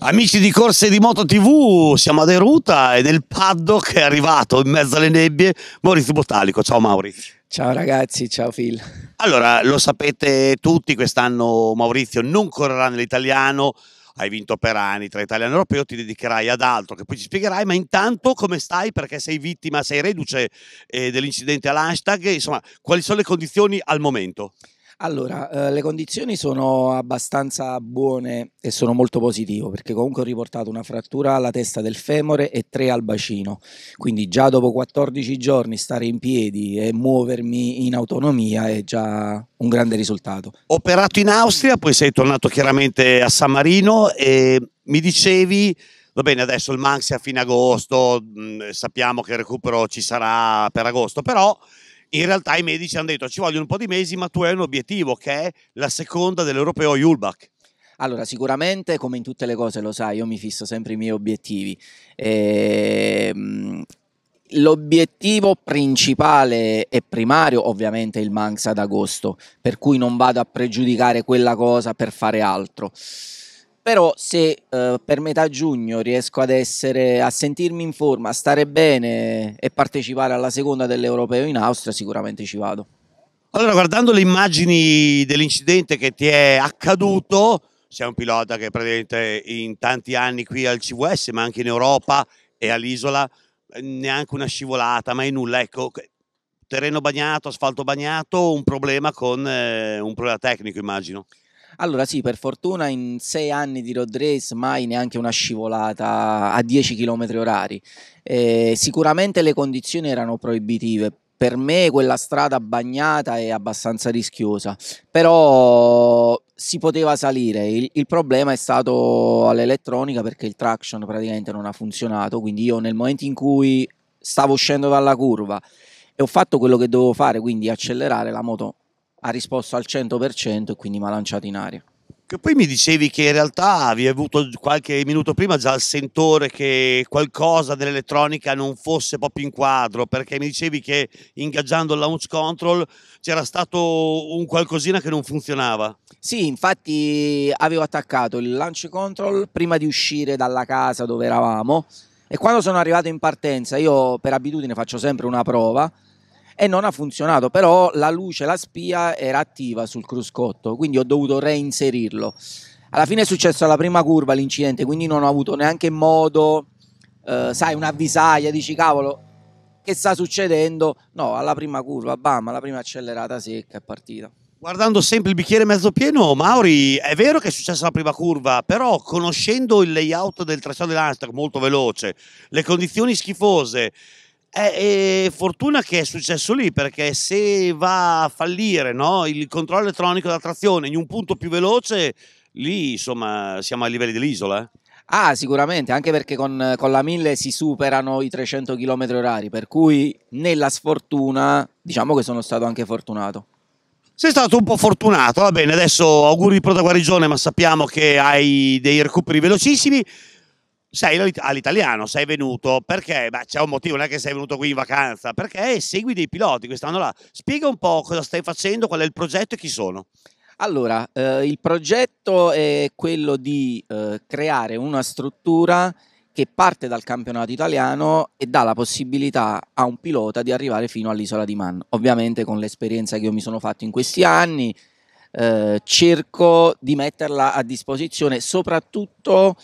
Amici di corse di Moto TV, siamo a Deruta e nel paddock è arrivato in mezzo alle nebbie Maurizio Bottalico. Ciao Mauri. Ciao ragazzi, ciao Phil. Allora, lo sapete tutti, quest'anno Maurizio non correrà nell'italiano, hai vinto per anni tra italiano e europeo, ti dedicherai ad altro che poi ci spiegherai, ma intanto come stai perché sei vittima, sei reduce eh, dell'incidente all'hashtag, insomma, quali sono le condizioni al momento? Allora, eh, le condizioni sono abbastanza buone e sono molto positivo perché comunque ho riportato una frattura alla testa del femore e tre al bacino, quindi già dopo 14 giorni stare in piedi e muovermi in autonomia è già un grande risultato. Operato in Austria, poi sei tornato chiaramente a San Marino e mi dicevi va bene adesso il Manx è a fine agosto, mh, mm, sappiamo che il recupero ci sarà per agosto, però in realtà i medici hanno detto ci vogliono un po' di mesi ma tu hai un obiettivo che è la seconda dell'europeo Julbach. Allora, sicuramente, come in tutte le cose, lo sai, io mi fisso sempre i miei obiettivi. E, ehm, L'obiettivo principale e primario ovviamente è il Manx ad agosto, per cui non vado a pregiudicare quella cosa per fare altro però se eh, per metà giugno riesco ad essere, a sentirmi in forma, a stare bene e partecipare alla seconda dell'Europeo in Austria, sicuramente ci vado. Allora, guardando le immagini dell'incidente che ti è accaduto, sei un pilota che praticamente in tanti anni qui al CVS, ma anche in Europa e all'isola, neanche una scivolata, mai nulla. Ecco, terreno bagnato, asfalto bagnato, un problema con eh, un problema tecnico, immagino. Allora sì, per fortuna in sei anni di road race mai neanche una scivolata a 10 km orari. Eh, sicuramente le condizioni erano proibitive, per me quella strada bagnata è abbastanza rischiosa, però si poteva salire. Il, il, problema è stato all'elettronica perché il traction praticamente non ha funzionato, quindi io nel momento in cui stavo uscendo dalla curva e ho fatto quello che dovevo fare, quindi accelerare la moto ha risposto al 100% e quindi mi ha lanciato in aria. Che poi mi dicevi che in realtà avevi avuto qualche minuto prima già il sentore che qualcosa dell'elettronica non fosse proprio in quadro, perché mi dicevi che ingaggiando il launch control c'era stato un qualcosina che non funzionava. Sì, infatti avevo attaccato il launch control prima di uscire dalla casa dove eravamo e quando sono arrivato in partenza, io per abitudine faccio sempre una prova, e non ha funzionato, però la luce, la spia era attiva sul cruscotto, quindi ho dovuto reinserirlo. Alla fine è successo alla prima curva l'incidente, quindi non ho avuto neanche modo, eh, sai, un'avvisaglia, dici cavolo, che sta succedendo? No, alla prima curva, bam, alla prima accelerata secca è partita. Guardando sempre il bicchiere mezzo pieno, Mauri, è vero che è successa la prima curva, però conoscendo il layout del tracciato dell'Amsterdam molto veloce, le condizioni schifose, è, eh, è eh, fortuna che è successo lì perché se va a fallire no, il controllo elettronico della trazione in un punto più veloce, lì insomma siamo ai livelli dell'isola. Eh. Ah, sicuramente, anche perché con, con la 1000 si superano i 300 km orari, per cui nella sfortuna diciamo che sono stato anche fortunato. Sei stato un po' fortunato, va bene, adesso auguri di pronta guarigione, ma sappiamo che hai dei recuperi velocissimi sei all'italiano, sei venuto perché? Ma c'è un motivo, non è che sei venuto qui in vacanza, perché eh, segui dei piloti quest'anno là. Spiega un po' cosa stai facendo, qual è il progetto e chi sono. Allora, eh, il progetto è quello di eh, creare una struttura che parte dal campionato italiano e dà la possibilità a un pilota di arrivare fino all'isola di Man. Ovviamente con l'esperienza che io mi sono fatto in questi anni, eh, cerco di metterla a disposizione soprattutto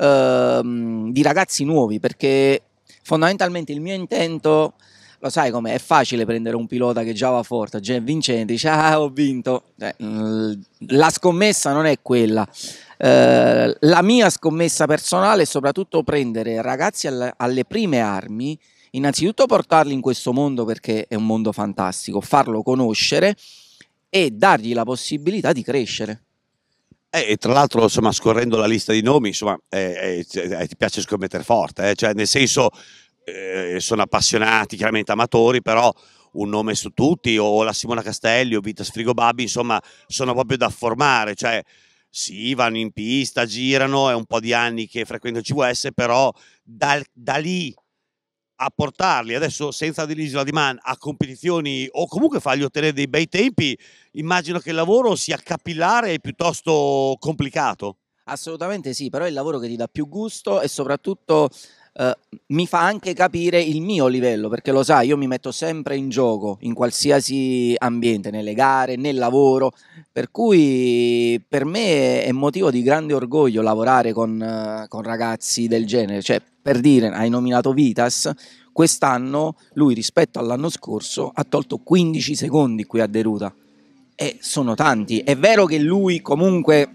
ehm, di ragazzi nuovi, perché fondamentalmente il mio intento, lo sai com'è, è facile prendere un pilota che già va forte, già è cioè vincente, dice ah ho vinto, cioè, la scommessa non è quella. Eh, la mia scommessa personale è soprattutto prendere ragazzi alle, alle prime armi, innanzitutto portarli in questo mondo perché è un mondo fantastico, farlo conoscere e dargli la possibilità di crescere. Eh, e tra l'altro, insomma, scorrendo la lista di nomi, insomma, eh, eh, eh ti piace scommettere forte, eh. cioè, nel senso, eh, sono appassionati, chiaramente amatori, però un nome su tutti, o la Simona Castelli, o Vita Babbi, insomma, sono proprio da formare, cioè, sì, vanno in pista, girano, è un po' di anni che frequento il CVS, però da, da lì a portarli adesso senza dell'isola di Man a competizioni o comunque fargli ottenere dei bei tempi, immagino che il lavoro sia capillare e piuttosto complicato. Assolutamente sì, però è il lavoro che ti dà più gusto e soprattutto eh, mi fa anche capire il mio livello, perché lo sai, io mi metto sempre in gioco in qualsiasi ambiente, nelle gare, nel lavoro, per cui per me è motivo di grande orgoglio lavorare con, eh, con ragazzi del genere, cioè per dire, hai nominato Vitas, quest'anno lui rispetto all'anno scorso ha tolto 15 secondi qui a Deruta. E sono tanti. È vero che lui comunque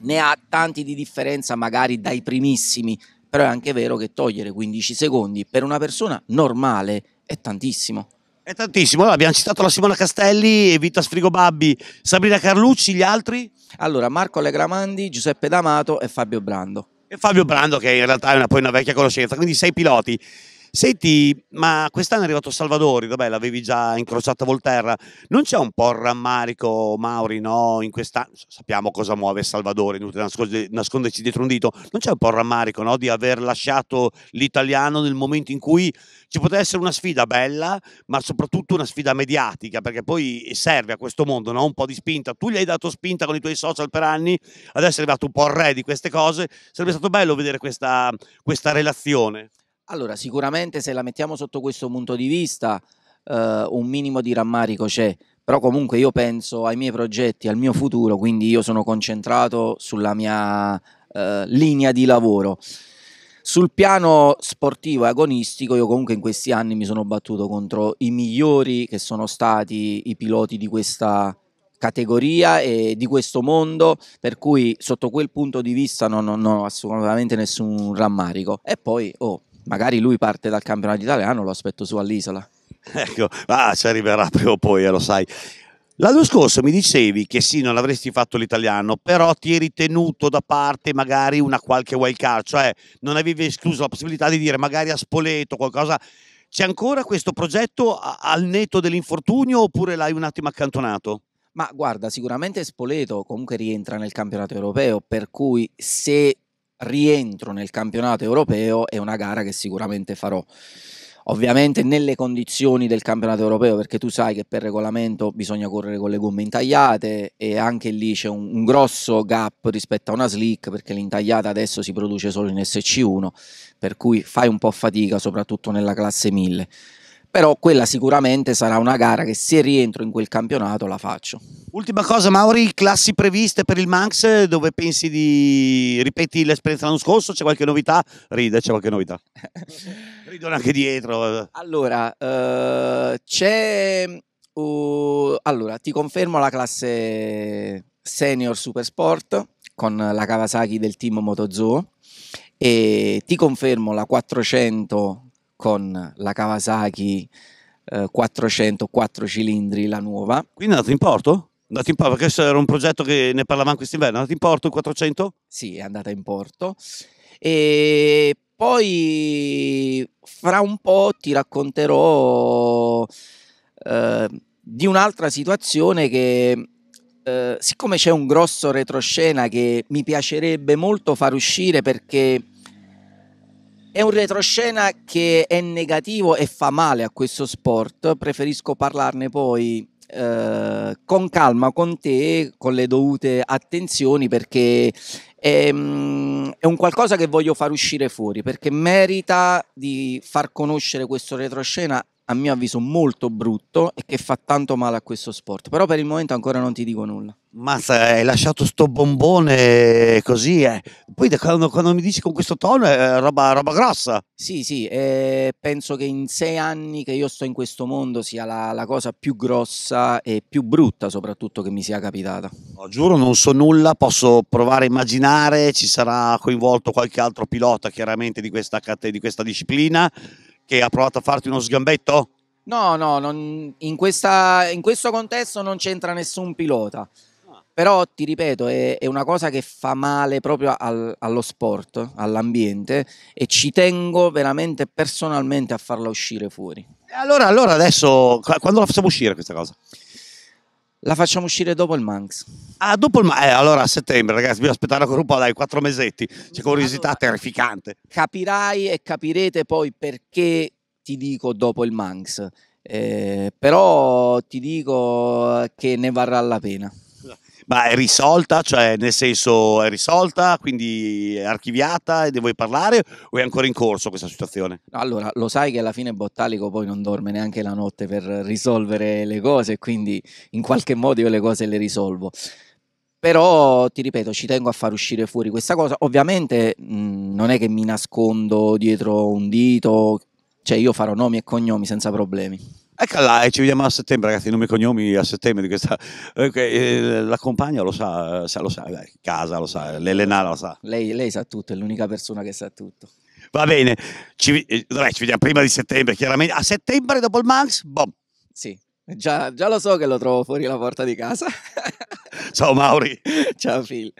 ne ha tanti di differenza magari dai primissimi, però è anche vero che togliere 15 secondi per una persona normale è tantissimo. È tantissimo, allora, abbiamo citato la Simona Castelli, Vita Sfrigobabbi, Sabrina Carlucci, gli altri? Allora, Marco Allegramandi, Giuseppe D'Amato e Fabio Brando. E Fabio Brando che in realtà è una, poi una vecchia conoscenza, quindi sei piloti. Senti, ma quest'anno è arrivato Salvadori, vabbè, l'avevi già incrociata a Volterra. Non c'è un po' il rammarico, Mauri, no? In quest'anno sappiamo cosa muove Salvadori, inutile nasconderci dietro un dito. Non c'è un po' il rammarico, no? Di aver lasciato l'italiano nel momento in cui ci poteva essere una sfida bella, ma soprattutto una sfida mediatica, perché poi serve a questo mondo, no? Un po' di spinta. Tu gli hai dato spinta con i tuoi social per anni, adesso è arrivato un po' il re di queste cose. Sarebbe stato bello vedere questa, questa relazione. Allora, sicuramente se la mettiamo sotto questo punto di vista, eh, un minimo di rammarico c'è, però comunque io penso ai miei progetti, al mio futuro, quindi io sono concentrato sulla mia eh, linea di lavoro. Sul piano sportivo e agonistico, io comunque in questi anni mi sono battuto contro i migliori che sono stati i piloti di questa categoria e di questo mondo, per cui sotto quel punto di vista non ho assolutamente nessun rammarico. E poi, oh, magari lui parte dal campionato italiano, lo aspetto su all'isola. Ecco, ah, ci arriverà prima o poi, eh, lo sai. L'anno scorso mi dicevi che sì, non avresti fatto l'italiano, però ti eri tenuto da parte magari una qualche wild card, cioè non avevi escluso la possibilità di dire magari a Spoleto qualcosa. C'è ancora questo progetto al netto dell'infortunio oppure l'hai un attimo accantonato? Ma guarda, sicuramente Spoleto comunque rientra nel campionato europeo, per cui se rientro nel campionato europeo è una gara che sicuramente farò. Ovviamente nelle condizioni del campionato europeo, perché tu sai che per regolamento bisogna correre con le gomme intagliate e anche lì c'è un, un grosso gap rispetto a una slick, perché l'intagliata adesso si produce solo in SC1, per cui fai un po' fatica, soprattutto nella classe 1000 però quella sicuramente sarà una gara che se rientro in quel campionato la faccio. Ultima cosa Mauri, classi previste per il Manx, dove pensi di, ripeti l'esperienza l'anno scorso, c'è qualche novità? Ride, c'è qualche novità. Ridono anche dietro. Allora, uh, c'è... Uh, allora, ti confermo la classe senior Supersport con la Kawasaki del team Motozoo e ti confermo la 400 con la Kawasaki eh, 400 4 cilindri, la nuova. Quindi è andato in porto? Andato in porto, perché questo era un progetto che ne parlavamo quest'inverno, è andato in porto il 400? Sì, è andata in porto. E poi fra un po' ti racconterò eh, di un'altra situazione che eh, siccome c'è un grosso retroscena che mi piacerebbe molto far uscire perché è un retroscena che è negativo e fa male a questo sport, preferisco parlarne poi eh, con calma con te, con le dovute attenzioni, perché è, mm, è, un qualcosa che voglio far uscire fuori, perché merita di far conoscere questo retroscena a mio avviso molto brutto e che fa tanto male a questo sport. Però per il momento ancora non ti dico nulla. Mazza, hai lasciato sto bombone così, eh. Poi quando, quando, mi dici con questo tono è roba, roba grossa. Sì, sì, eh, penso che in sei anni che io sto in questo mondo sia la, la, cosa più grossa e più brutta soprattutto che mi sia capitata. No, giuro, non so nulla, posso provare a immaginare, ci sarà coinvolto qualche altro pilota chiaramente di questa, di questa disciplina che ha provato a farti uno sgambetto? No, no, non, in, questa, in, questo contesto non c'entra nessun pilota. Però ti ripeto, è, è una cosa che fa male proprio al, allo sport, all'ambiente e ci tengo veramente personalmente a farla uscire fuori. Allora, allora adesso, quando la facciamo uscire questa cosa? La facciamo uscire dopo il Manx. Ah, dopo il Manx. Eh, allora a settembre, ragazzi, bisogna aspettare ancora un po', dai, quattro mesetti. C'è cioè, curiosità terrificante. Capirai e capirete poi perché ti dico dopo il Manx. Eh, però ti dico che ne varrà la pena. Ma è risolta, cioè nel senso è risolta, quindi è archiviata e ne vuoi parlare o è ancora in corso questa situazione? Allora, lo sai che alla fine Bottalico poi non dorme neanche la notte per risolvere le cose, quindi in qualche modo io le cose le risolvo però ti ripeto ci tengo a far uscire fuori questa cosa ovviamente mh, mm, non è che mi nascondo dietro un dito cioè io farò nomi e cognomi senza problemi Ecco là, e ci vediamo a settembre, ragazzi. Nomi e cognomi a settembre di questa. Eh, eh, la compagna lo sa, eh, sa lo sa, casa lo sa, l'Elena lo sa. Lei, lei, sa tutto, è l'unica persona che sa tutto. Va bene, ci, dai, ci vediamo prima di settembre, chiaramente. A settembre, dopo il Max, boom. Sì, già, già lo so che lo trovo fuori la porta di casa. Ciao Mauri. Ciao Phil.